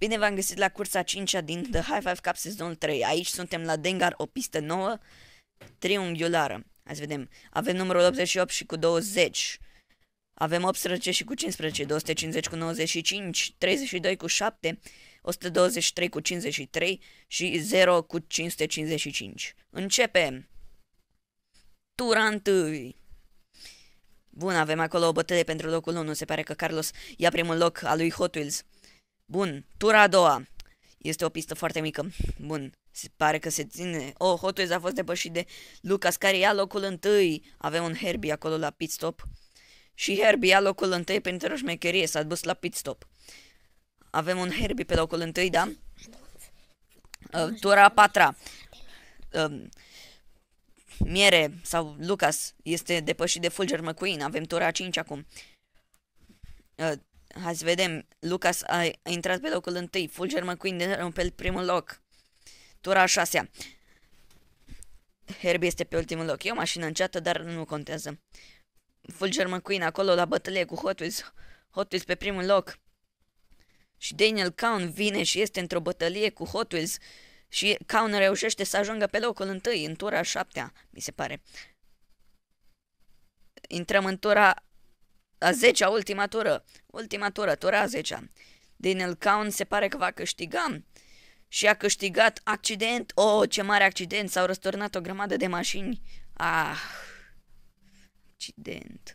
Bine v-am găsit la cursa 5-a din The High Five Cup sezonul 3. Aici suntem la Dengar, o pistă nouă, triunghiulară. Hai să vedem. Avem numărul 88 și cu 20. Avem 18 și cu 15, 250 cu 95, 32 cu 7, 123 cu 53 și 0 cu 555. Începem! Tura întâi! Bun, avem acolo o bătălie pentru locul 1. Se pare că Carlos ia primul loc al lui Hot Wheels. Bun, tura a doua. Este o pistă foarte mică. Bun, se pare că se ține. Oh, Hotwheels a fost depășit de Lucas, care ia locul întâi. Avem un Herbie acolo la pit stop. Și Herbie ia locul întâi pentru o șmecherie, s-a dus la pit stop. Avem un Herbie pe locul întâi, da? Uh, tura a patra. Um, miere sau Lucas este depășit de Fulger McQueen. Avem tura a cinci acum. Uh, Hai să vedem. Lucas a, intrat pe locul întâi. Fulger McQueen de pe primul loc. Tura a șasea. Herbie este pe ultimul loc. E o mașină înceată, dar nu contează. Fulger McQueen acolo la bătălie cu Hot Wheels. Hot Wheels pe primul loc. Și Daniel Cown vine și este într-o bătălie cu Hot Wheels. Și Cown reușește să ajungă pe locul întâi, în tura a șaptea, mi se pare. Intrăm în tura a 10-a ultima tură, ultima tură, tura a 10-a. Daniel Cowan se pare că va câștiga și a câștigat accident. Oh, ce mare accident, s-au răsturnat o grămadă de mașini. Ah, accident.